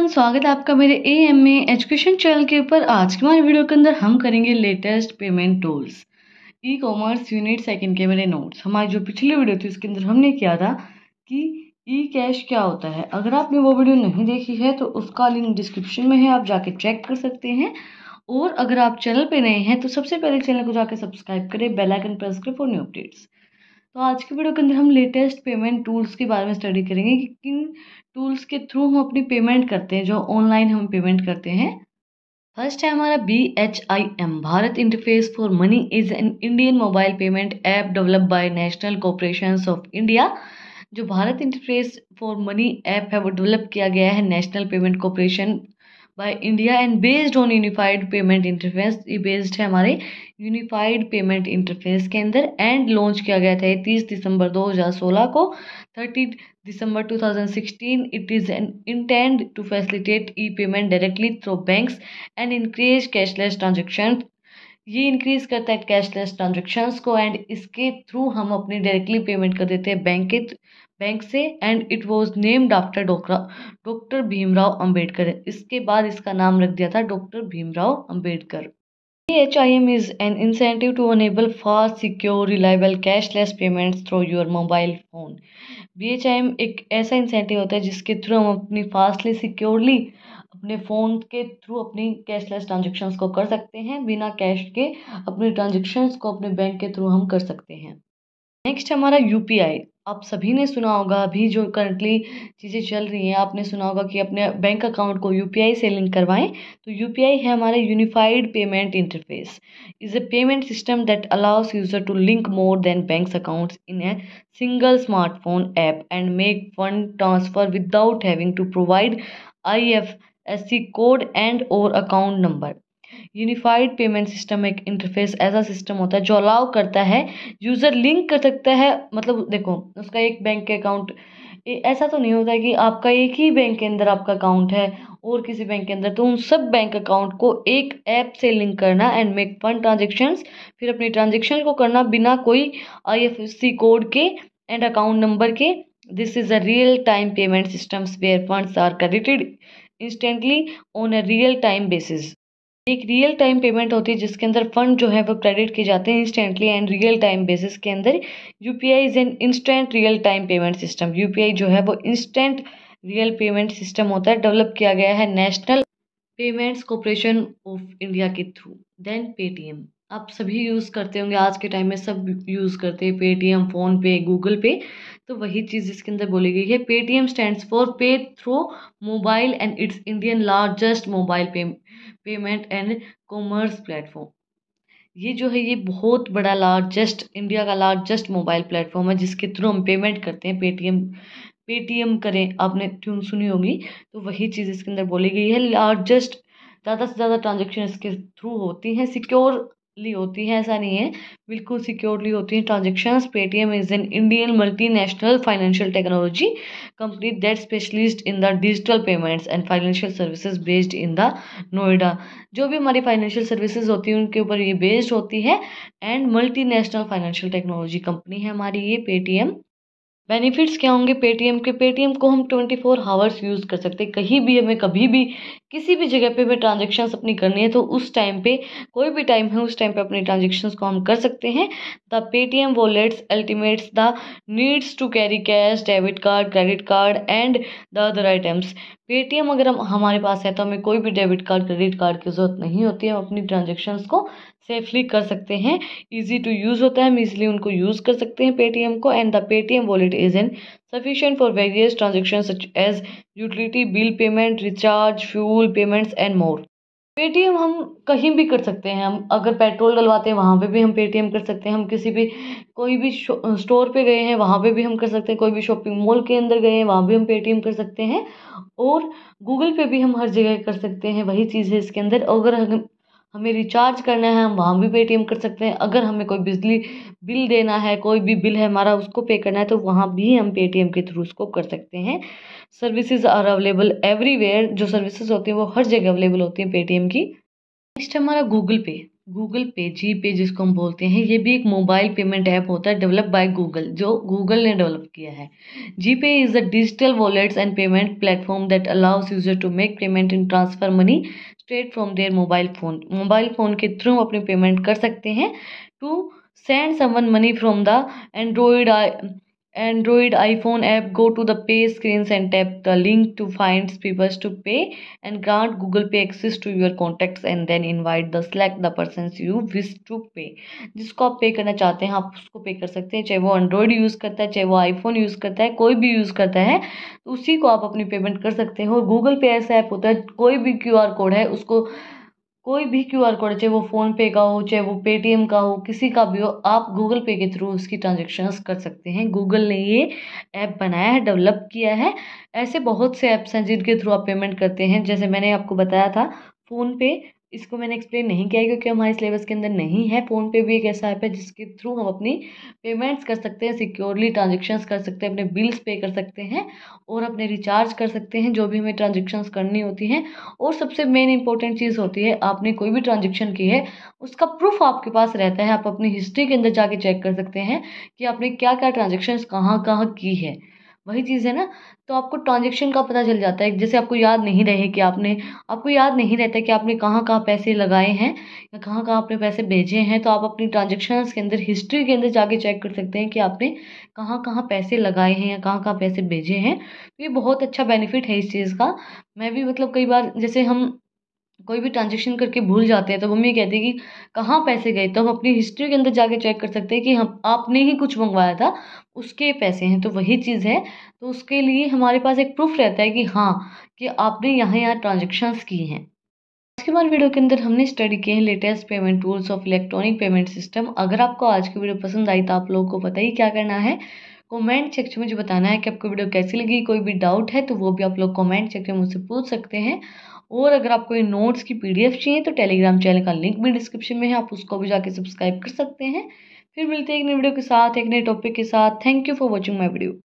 everyone स्वागत है आपका मेरे A M A education channel के ऊपर आज के हमारे वीडियो के अंदर हम करेंगे latest payment tools E commerce unit second के मेरे नोट्स हमारी जो पिछली वीडियो थी उसके अंदर हमने किया था कि ई कैश क्या होता है अगर आपने वो वीडियो नहीं देखी है तो उसका लिंक डिस्क्रिप्शन में है आप जाके चेक कर सकते हैं और अगर आप चैनल पर नए हैं तो सबसे पहले चैनल को जाकर सब्सक्राइब करें बेलाइकन प्रेस करें फॉर न्यू अपडेट्स तो आज के वीडियो के अंदर हम लेटेस्ट पेमेंट टूल्स के बारे में स्टडी करेंगे कि किन टूल्स के थ्रू हम अपनी पेमेंट करते हैं जो ऑनलाइन हम पेमेंट करते हैं फर्स्ट है हमारा B H I M Bharat interface for money is an Indian mobile payment app develop by national corporation of India जो Bharat interface for money app है वो डेवलप किया गया है national payment corporation by India and based on unified payment interface ये based है हमारे unified payment interface के अंदर एंड लॉन्च किया गया था 30 तीस दिसंबर 2016 को thirty December 2016 it is an intend to facilitate E payment directly through banks and increase cashless transaction ये इंक्रीज करता है कैशलेस ट्रांजेक्शन्स को एंड इसके थ्रू हम अपने डायरेक्टली पेमेंट कर देते हैं बैंक के बैंक से and it was named after doctor doctor Bhimrao Ambedkar इसके बाद इसका नाम रख दिया था doctor Bhimrao Ambedkar H I M is an incentive to enable fast secure reliable cashless payment through your mobile phone B H I M एक ऐसा इंसेंटिव होता है जिसके थ्रू हम अपनी फास्टली सिक्योरली अपने फ़ोन के थ्रू अपनी कैशलेस ट्रांजेक्शन्स को कर सकते हैं बिना कैश के अपने ट्रांजेक्शन्स को अपने बैंक के थ्रू हम कर सकते हैं नेक्स्ट हमारा यू पी आई आप सभी ने सुना होगा अभी जो करंटली चीज़ें चल रही हैं आपने सुना होगा कि अपने बैंक अकाउंट को यूपीआई से लिंक करवाएं तो यूपीआई है हमारा unified payment interface is a payment system that allows user to link more than bank accounts in a single smartphone app and make fund transfer without having to provide I F S C code and और account number unified payment system एक interface ऐसा system होता है जो allow करता है user link कर सकता है मतलब देखो उसका एक बैंक अकाउंट ऐसा तो नहीं होता कि आपका एक ही बैंक के अंदर आपका अकाउंट है और किसी बैंक के अंदर तो उन सब बैंक अकाउंट को एक ऐप से लिंक करना एंड मेक फंड ट्रांजेक्शन्स फिर अपने ट्रांजेक्शन को करना बिना कोई आई कोड के एंड अकाउंट नंबर के this is a real time payment systems where funds are credited instantly on a real time basis एक रियल टाइम पेमेंट होती है जिसके अंदर फंड जो है वो क्रेडिट किए जाते हैं instantly and real time basis के अंदर U P I is an instant real time payment system U P I जो है वो इंस्टेंट रियल पेमेंट सिस्टम होता है डेवलप किया गया है national payments corporation of India के थ्रू देन पेटीएम आप सभी यूज़ करते होंगे आज के टाइम में सब यूज़ करते हैं पेटीएम फ़ोनपे गूगल पे तो वही चीज़ इसके अंदर बोली गई है Paytm stands for pay through mobile and it's Indian largest mobile pay payment and commerce platform ये जो है ये बहुत बड़ा लार्जेस्ट इंडिया का लार्जेस्ट मोबाइल प्लेटफॉर्म है जिसके थ्रू हम पेमेंट करते हैं पेटीएम पेटीएम करें आपने ट्यून सुनी होगी तो वही चीज़ इसके अंदर बोली गई है लार्जेस्ट ज़्यादा से ज़्यादा ट्रांजेक्शन इसके थ्रू होती हैं सिक्योर ली होती है ऐसा नहीं है बिल्कुल सिक्योरली होती है transaction Paytm is an Indian multinational financial technology company that specialist in the digital payments and financial services based in the Noida जो भी हमारी फाइनेंशियल सर्विसेज होती हैं उनके ऊपर ये बेस्ड होती है and multinational financial technology company है हमारी ये पेटीएम बेनिफिट्स क्या होंगे पेटीएम के पेटीएम को हम ट्वेंटी फोर हावर्स यूज़ कर सकते हैं कहीं भी हमें कभी भी किसी भी जगह पे हमें ट्रांजेक्शन्स अपनी करनी है तो उस टाइम पे कोई भी टाइम है उस टाइम पे अपनी ट्रांजेक्शन्स को हम कर सकते हैं the Paytm wallets ultimates the needs to carry cash debit card credit card and the other items Paytm अगर हम हमारे पास है तो हमें कोई भी डेबिट कार्ड क्रेडिट कार्ड की ज़रूरत नहीं होती है हम अपनी ट्रांजेक्शन्स को सेफली कर सकते हैं ईजी टू यूज़ होता है हम इजीली उनको यूज़ कर सकते हैं पेटीएम को and the Paytm wallet is an sufficient for various transaction such as utility bill payment recharge fuel payments and more Paytm हम कहीं भी कर सकते हैं हम अगर पेट्रोल डलवाते हैं वहाँ पे भी हम पेटीएम कर सकते हैं हम किसी भी कोई भी स्टोर पे गए हैं वहाँ पे भी हम कर सकते हैं कोई भी शॉपिंग मॉल के अंदर गए हैं वहाँ भी हम पेटीएम कर सकते हैं और गूगल पे भी हम हर जगह कर सकते हैं वही चीज़ है इसके अंदर अगर हम हमें रिचार्ज करना है हम वहाँ भी पेटीएम कर सकते हैं अगर हमें कोई बिजली बिल देना है कोई भी बिल है हमारा उसको पे करना है तो वहाँ भी हम पेटीएम के थ्रू उसको कर सकते हैं सर्विसेज आर अवेलेबल एवरीवेयर जो सर्विसेज होती हैं वो हर जगह अवेलेबल होती हैं पेटीएम की नेक्स्ट हमारा गूगल पे गूगल पे जी पे जिसको हम बोलते हैं ये भी एक मोबाइल पेमेंट ऐप होता है डेवलप बाय गूगल जो गूगल ने डेवलप किया है G pay is a digital wallets and payment platform that allows user to make payment in transfer money straight from their mobile phone mobile phone के through अपनी payment कर सकते हैं to send some money from the Android Android iPhone app go to the pay screen and tap the link to find peoples to pay and grant Google pay access to your contact and then invite the select the person you wish to pay जिसको आप पे करना चाहते हैं आप उसको पे कर सकते हैं चाहे वो एंड्रॉयड यूज़ करता है चाहे वो आईफोन यूज़ करता है कोई भी यूज़ करता है तो उसी को आप अपनी पेमेंट कर सकते हैं और गूगल पे ऐसा ऐप होता है कोई भी क्यू आर कोड है उसको कोई भी क्यू आर कोड चाहे वो फ़ोनपे का हो चाहे वो पेटीएम का हो किसी का भी हो आप गूगल पे के थ्रू उसकी ट्रांजेक्शन्स कर सकते हैं गूगल ने ये ऐप बनाया है डेवलप किया है ऐसे बहुत से ऐप्स हैं जिनके थ्रू आप पेमेंट करते हैं जैसे मैंने आपको बताया था फ़ोनपे इसको मैंने एक्सप्लेन नहीं किया है क्योंकि हमारे सिलेबस के अंदर नहीं है फ़ोन पे भी एक ऐसा ऐप है जिसके थ्रू हम अपनी पेमेंट्स कर सकते हैं सिक्योरली ट्रांजेक्शन्स कर सकते हैं अपने बिल्स पे कर सकते हैं और अपने रिचार्ज कर सकते हैं जो भी हमें ट्रांजेक्शन्स करनी होती हैं और सबसे मेन इंपॉर्टेंट चीज़ होती है आपने कोई भी ट्रांजेक्शन की है उसका प्रूफ आपके पास रहता है आप अपनी हिस्ट्री के अंदर जाके चेक कर सकते हैं कि आपने क्या क्या ट्रांजेक्शन कहाँ कहाँ की है वही चीज़ है ना तो आपको ट्रांजेक्शन का पता चल जाता है जैसे आपको याद नहीं रहे कि आपने आपको याद नहीं रहता कि आपने कहाँ कहाँ पैसे लगाए हैं या कहाँ कहाँ आपने पैसे भेजे हैं तो आप अपनी ट्रांजेक्शन्स के अंदर हिस्ट्री के अंदर जाके चेक कर सकते हैं कि आपने कहाँ कहाँ पैसे लगाए हैं या कहाँ कहाँ पैसे भेजे हैं तो ये बहुत अच्छा बेनिफिट है इस चीज़ का मैं भी मतलब कई बार जैसे हम कोई भी ट्रांजेक्शन करके भूल जाते हैं तो मम्मी कहती है कि कहाँ पैसे गए तो हम अपनी हिस्ट्री के अंदर जाके चेक कर सकते हैं कि हम आपने ही कुछ मंगवाया था उसके पैसे हैं तो वही चीज़ है तो उसके लिए हमारे पास एक प्रूफ रहता है कि हाँ कि आपने यहाँ यहाँ ट्रांजेक्शन्स की हैं इसके बाद वीडियो के अंदर हमने स्टडी किए हैं latest payment tools of electronic payment system अगर आपको आज की वीडियो पसंद आई तो आप लोगों को पता ही क्या करना है कमेंट सेक्शन में मुझे बताना है कि आपको वीडियो कैसी लगी कोई भी डाउट है तो वो भी आप लोग कमेंट सेक्शन मुझसे पूछ सकते हैं और अगर आपको ये नोट्स की पीडीएफ चाहिए तो टेलीग्राम चैनल का लिंक भी डिस्क्रिप्शन में है आप उसको भी जाके सब्सक्राइब कर सकते हैं फिर मिलते हैं एक नई वीडियो के साथ एक नए टॉपिक के साथ thank you for watching my video